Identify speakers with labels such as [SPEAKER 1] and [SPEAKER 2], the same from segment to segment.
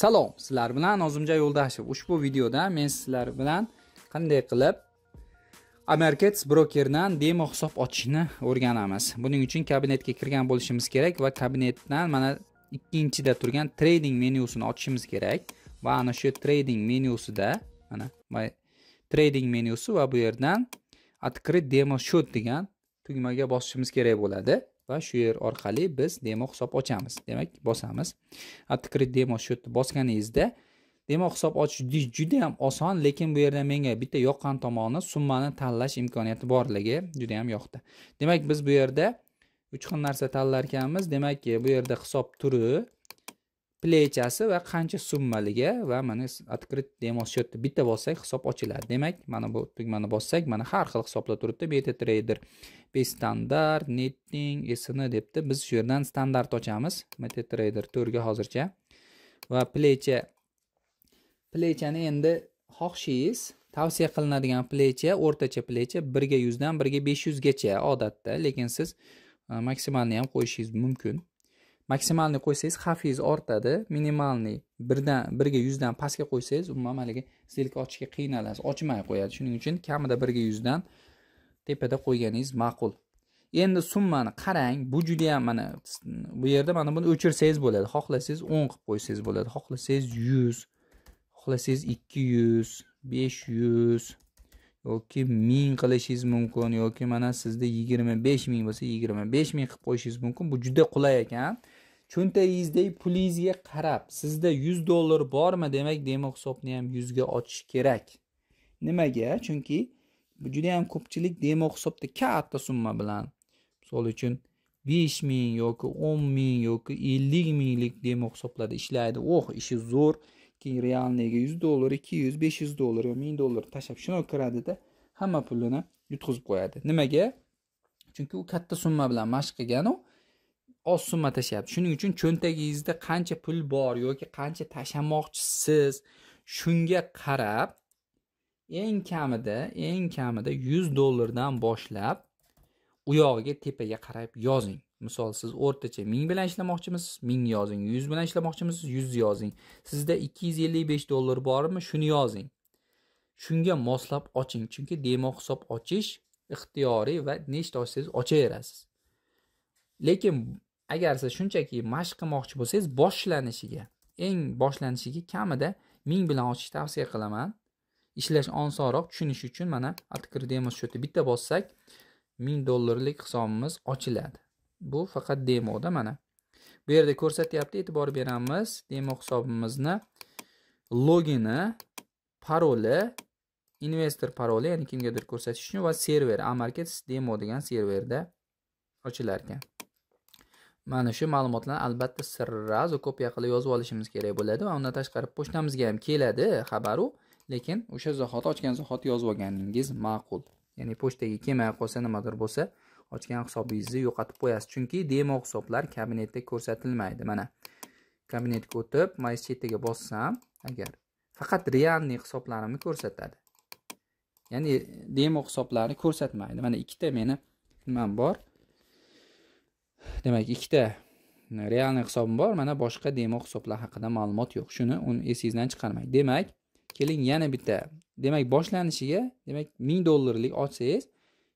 [SPEAKER 1] Salom, sizlar bilan Ozimjon Yo'ldashev. Ushbu videoda men sizlar bilan qanday qilib Amerkets brokerdan demo hisob ochishni o'rganamiz. Buning uchun kabinetga kirgan bo'lishimiz kerak va kabinetdan mana ikkinchida turgan trading menyusini ochishimiz kerak va ana shu trading menyusida mana trading menyusi va bu yerdan открыть demo счет degan tugmaga bosishimiz kerak bo'ladi va shu yer orqali biz demo hisob ochamiz demak bosamiz открыть demo счетni bosganingizda demo hisob ochish juda ham oson lekin bu yerda menga bitta yoqqan tomoni summani tanlash imkoniyati borligi juda ham yoqdi demak biz bu yerda uch xil narsa tanlar ekanmiz demak bu yerda hisob turi plechasi va qancha summaligi va mana открыт demo счетni bitta bossak hisob ochiladi demak mana bu tugmani bossak mana har xil hisoblar turibdi beta trader standart netting sn debdi biz shu yerdan standart ochamiz meta trader to'rga hozircha va plecha plechani endi xohishingiz tavsiya qilinadigan plecha o'rtacha plecha birga yuzdan birga besh yuzgacha odatda lekin siz e, maksimalni ham qo'yishingiz mumkin maksimalni qo'ysangiz xavfingiz ortadi minimalniy birdan birga yuzdan pastga qo'ysangiz umuman haligi stelka ochishga qiynalasiz ochmay qo'yadi shuning uchun kamida birga yuzdan tepada qo'yganingiz ma'qul endi summani qarang bu juda yam mana bu yerda mana buni o'chirsangiz bo'ladi xohlasangiz o'n qilib qo'ysangiz bo'ladi xohlasangiz yuz xohlasangiz ikki yuz besh yuz yoki ming qilishingiz mumkin yoki mana sizda yigirma besh ming bo'lsa yigirma besh ming qilib qo'yishingiz mumkin bu juda qulay ekan cho'ntagingizdagi pulingizga qarab sizda yuz dollar bormi demak demo hisobni ham yuzga ochish kerak nimaga chunki judayam ko'pchilik demo hisobda katta summa bilan misol uchun besh ming yoki o'n ming yoki ellik minglik demo hisoblarda ishlaydi oh ishi zo'r keyin realniyga yuz dollar ikki yuz besh yuz dollar yo ming dollar tashlab shunaqa kiradida hamma pulini yutqizib qo'yadi nimaga chunki u katta summa bilan mashq qilgan oz summa tashlayapti shuning uchun cho'ntagingizda qancha pul bor yoki qancha tashlamoqchisiz shunga qarab eng kamida eng kamida yuz dollardan boshlab u yog'iga tepaga qarab yozing misol siz o'rtacha ming bilan ishlamoqchimisiz ming yozing yuz bilan ishlamoqchimisiz yuz yozing sizda ikki yuz ellik besh dollar bormi shuni yozing shunga moslab oching chunki demo hisob ochish ixtiyoriy va nechta ochsangiz ochaverasiz lekin agar siz shunchaki mashq qilmoqchi bo'lsangiz boshlanishiga eng boshlanishiga kamida ming bilan ochishni tavsiya qilaman ishlash osonroq tushunish uchun mana открываем счетni bitta bossak ming dollarlik hisobimiz ochiladi bu faqat demoda mana bu yerda ko'rsatyapti e'tibor beramiz demo hisobimizni logini paroli investor paroli ya'ni kimgadir ko'rsatish uchun va server amarket demo degan serverda ochilar ekan mana shu ma'lumotlarni albatta сразу kopiya qilib yozib olishimiz kerak bo'ladi va undan tashqari pochtamizga ham keladi xabaru lekin o'sha zahoti ochgan zahoti yozib olganingiz ma'qul ya'ni pochtaga kelmay qolsa nimadir bo'lsa ochgan hisobingizni yo'qotib qo'yasiz chunki demo hisoblar kabinetda ko'rsatilmaydi mana kabinetga o'tib mays chetiga bossam agar faqat realniy hisoblarimni ko'rsatadi ya'ni demo hisoblarni ko'rsatmaydi mana ikkita meni nimam bor demak ikkita e, realniy hisobim bor mana boshqa demo hisoblar haqida ma'lumot yo'q shuni uni esingizdan chiqarmang demak keling yana bitta demak boshlanishiga demak ming dollarlik ochsangiz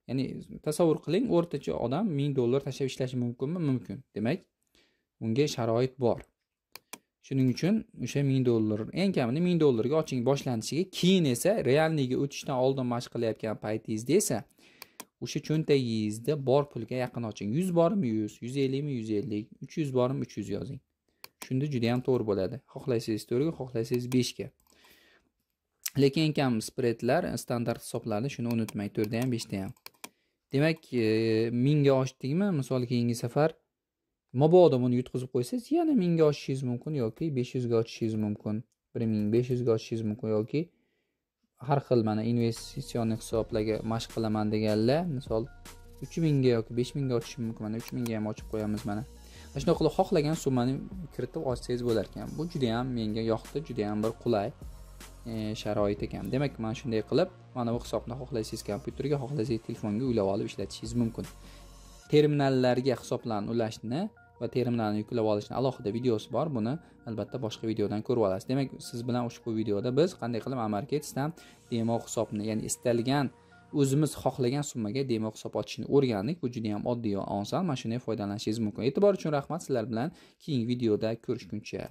[SPEAKER 1] ya'ni tasavvur qiling o'rtacha odam ming dollar tashlab ishlashi mumkinmi mumkin demak unga sharoit bor shuning uchun o'sha ming dollar eng kamida ming dollarga oching boshlanishiga keyin esa realniyga o'tishdan oldin mashq qilayotgan paytingizda esa o'sha cho'ntagingizda bor pulga yaqin oching yuz bormi yuz yuz ellikmi yuz ellik uch yuz bormi uch yuz yozing shunda judayam to'g'ri bo'ladi xohlasangiz to'rtga xohlasangiz beshga lekin eng kam spreadlar e, standart hisoblanadi shuni unutmang to'rtda ham beshda ham demak e, mingga oshdikmi misol keyingi safar mobodo buni yutqizib qo'ysangiz yana mingga oshishingiz mumkin yoki besh yuzga oshishingiz mumkin bir ming besh yuzga oshishingiz mumkin yoki har xil mana investitsionni hisoblaga mashq qilaman deganlar misol uch mingga yoki besh mingga ochishi mumkin mana uch mingga ham ochib qo'yamiz mana mana shunday qilib xohlagan summani kiritib ochsangiz bo'lar ekan bu juda yam menga yoqdi juda yam bir qulay e, sharoit ekan demak mana shunday qilib mana bu hisobni xohlasangiz kompyuterga xohlasangiz telefonga ulab olib ishlatishingiz mumkin terminallarga hisoblarni ulashni va terimlarni yuklab olishni alohida videosi bor buni albatta boshqa videodan ko'rib olasiz demak siz bilan ushbu videoda biz qanday qilib amarketsdan demo hisobni ya'ni istalgan o'zimiz xohlagan summaga demo hisob ochishni o'rgandik bu juda yam oddiy va oson mana shunday foydalanishingiz mumkin e'tibor uchun rahmat sizlar bilan keyingi videoda ko'rishguncha